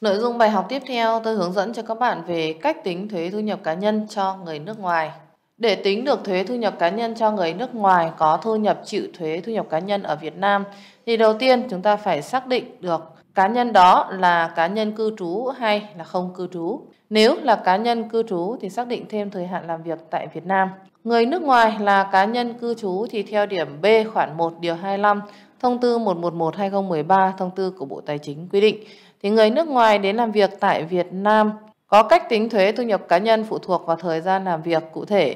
Nội dung bài học tiếp theo tôi hướng dẫn cho các bạn về cách tính thuế thu nhập cá nhân cho người nước ngoài. Để tính được thuế thu nhập cá nhân cho người nước ngoài có thu nhập chịu thuế thu nhập cá nhân ở Việt Nam thì đầu tiên chúng ta phải xác định được cá nhân đó là cá nhân cư trú hay là không cư trú. Nếu là cá nhân cư trú thì xác định thêm thời hạn làm việc tại Việt Nam. Người nước ngoài là cá nhân cư trú thì theo điểm B khoản 1 điều 25 Thông tư 111-2013, thông tư của Bộ Tài chính quy định, thì người nước ngoài đến làm việc tại Việt Nam có cách tính thuế thu nhập cá nhân phụ thuộc vào thời gian làm việc cụ thể.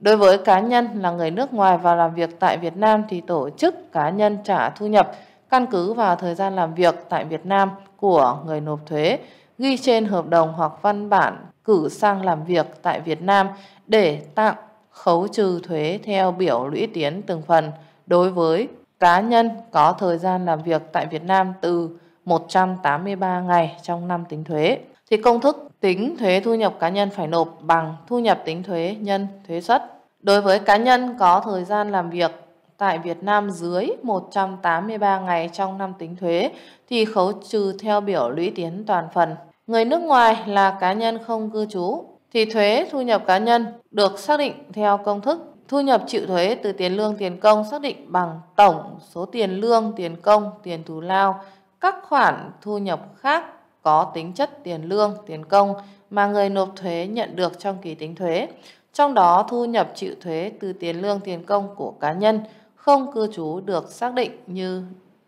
Đối với cá nhân là người nước ngoài vào làm việc tại Việt Nam thì tổ chức cá nhân trả thu nhập căn cứ vào thời gian làm việc tại Việt Nam của người nộp thuế ghi trên hợp đồng hoặc văn bản cử sang làm việc tại Việt Nam để tặng khấu trừ thuế theo biểu lũy tiến từng phần đối với cá nhân có thời gian làm việc tại Việt Nam từ 183 ngày trong năm tính thuế thì công thức tính thuế thu nhập cá nhân phải nộp bằng thu nhập tính thuế nhân thuế suất. Đối với cá nhân có thời gian làm việc tại Việt Nam dưới 183 ngày trong năm tính thuế thì khấu trừ theo biểu lũy tiến toàn phần. Người nước ngoài là cá nhân không cư trú thì thuế thu nhập cá nhân được xác định theo công thức Thu nhập chịu thuế từ tiền lương tiền công xác định bằng tổng số tiền lương tiền công tiền thù lao các khoản thu nhập khác có tính chất tiền lương tiền công mà người nộp thuế nhận được trong kỳ tính thuế. Trong đó thu nhập chịu thuế từ tiền lương tiền công của cá nhân không cư trú được xác định như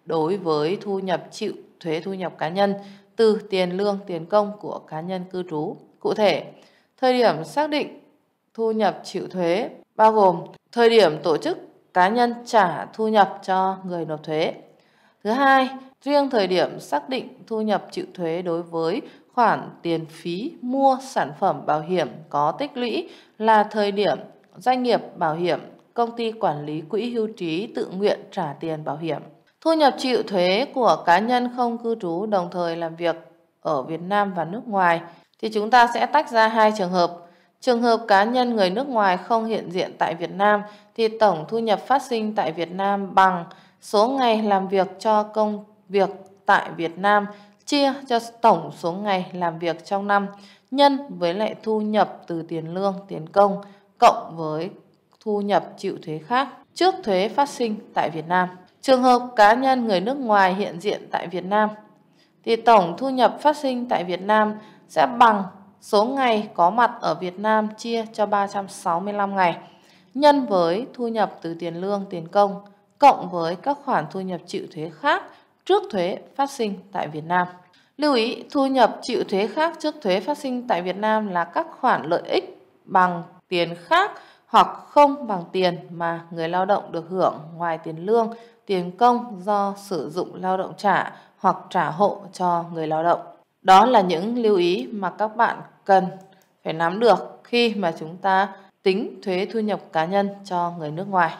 đối với thu nhập chịu thuế thu nhập cá nhân từ tiền lương tiền công của cá nhân cư trú. Cụ thể, thời điểm xác định thu nhập chịu thuế bao gồm thời điểm tổ chức cá nhân trả thu nhập cho người nộp thuế. Thứ hai, riêng thời điểm xác định thu nhập chịu thuế đối với khoản tiền phí mua sản phẩm bảo hiểm có tích lũy là thời điểm doanh nghiệp bảo hiểm, công ty quản lý quỹ hưu trí tự nguyện trả tiền bảo hiểm. Thu nhập chịu thuế của cá nhân không cư trú đồng thời làm việc ở Việt Nam và nước ngoài thì chúng ta sẽ tách ra hai trường hợp Trường hợp cá nhân người nước ngoài không hiện diện tại Việt Nam thì tổng thu nhập phát sinh tại Việt Nam bằng số ngày làm việc cho công việc tại Việt Nam chia cho tổng số ngày làm việc trong năm nhân với lại thu nhập từ tiền lương, tiền công cộng với thu nhập chịu thuế khác trước thuế phát sinh tại Việt Nam. Trường hợp cá nhân người nước ngoài hiện diện tại Việt Nam thì tổng thu nhập phát sinh tại Việt Nam sẽ bằng số ngày có mặt ở Việt Nam chia cho 365 ngày, nhân với thu nhập từ tiền lương, tiền công, cộng với các khoản thu nhập chịu thuế khác trước thuế phát sinh tại Việt Nam. Lưu ý, thu nhập chịu thuế khác trước thuế phát sinh tại Việt Nam là các khoản lợi ích bằng tiền khác hoặc không bằng tiền mà người lao động được hưởng ngoài tiền lương, tiền công do sử dụng lao động trả hoặc trả hộ cho người lao động. Đó là những lưu ý mà các bạn cần phải nắm được khi mà chúng ta tính thuế thu nhập cá nhân cho người nước ngoài.